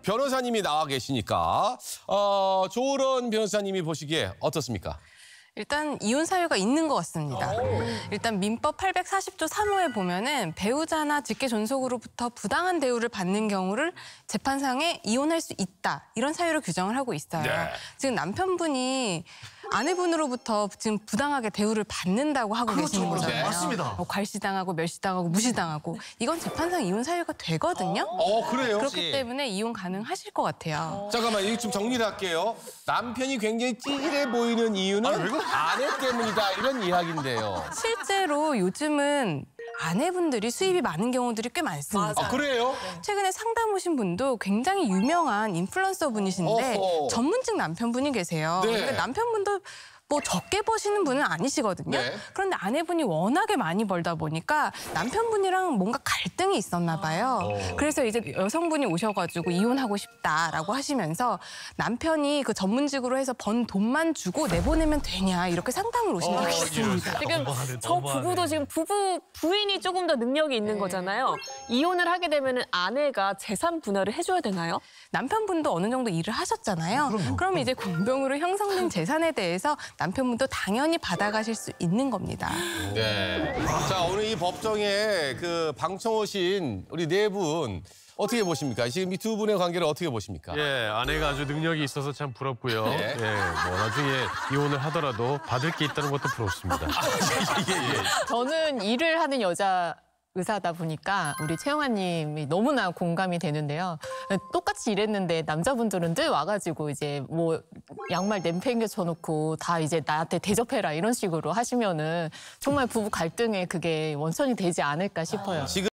변호사님이 나와 계시니까 어, 조으 변호사님이 보시기에 어떻습니까? 일단 이혼 사유가 있는 것 같습니다. 일단 민법 840조 3호에 보면은 배우자나 직계 존속으로부터 부당한 대우를 받는 경우를 재판상에 이혼할 수 있다 이런 사유로 규정을 하고 있어요. 네. 지금 남편분이 아내분으로부터 지금 부당하게 대우를 받는다고 하고 그렇죠, 계시는 그렇죠. 거잖아요. 네. 맞습니다. 뭐 괄시당하고 멸시당하고 무시당하고 이건 재판상 이혼 사유가 되거든요. 어, 그래요? 그렇기 예. 때문에 이혼 가능하실 것 같아요. 잠깐만, 이거 좀정리 할게요. 남편이 굉장히 찌질해 보이는 이유는 아, 아내 때문이다 이런 이야기인데요. 실제로 요즘은 아내분들이 수입이 많은 경우들이 꽤 많습니다. 아, 그래요? 네. 최근에 상담 오신 분도 굉장히 유명한 인플루언서 분이신데 어허. 전문직 남편분이 계세요. 네. 그러니까 남편분도 뭐 적게 버시는 분은 아니시거든요. 네. 그런데 아내분이 워낙에 많이 벌다 보니까 남편분이랑 뭔가 갈등이 있었나 봐요. 어. 그래서 이제 여성분이 오셔가지고 이혼하고 싶다라고 하시면서 남편이 그 전문직으로 해서 번 돈만 주고 내보내면 되냐 이렇게 상담을 오신 어, 적이 예, 있습니다. 지금 저 부부도 지금 부부 부인이 조금 더 능력이 있는 네. 거잖아요. 이혼을 하게 되면 아내가 재산 분할을 해줘야 되나요? 남편분도 어느 정도 일을 하셨잖아요. 음, 그럼, 그럼 이제 공동으로 형성된 재산에 대해서 남편분도 당연히 받아가실 수 있는 겁니다. 네. 자, 오늘 이 법정에 그 방청 오신 우리 네 분 어떻게 보십니까? 지금 이 두 분의 관계를 어떻게 보십니까? 예, 아내가 아주 능력이 있어서 참 부럽고요. 네. 예, 뭐 나중에 이혼을 하더라도 받을 게 있다는 것도 부럽습니다. 아, 예, 예, 예. 저는 일을 하는 여자 의사다 보니까 우리 최영아님이 너무나 공감이 되는데요. 똑같이 일했는데 남자분들은 늘 와가지고 이제 뭐 양말 냄팽개 쳐놓고 다 이제 나한테 대접해라 이런 식으로 하시면은 정말 부부 갈등에 그게 원천이 되지 않을까 싶어요. 지금...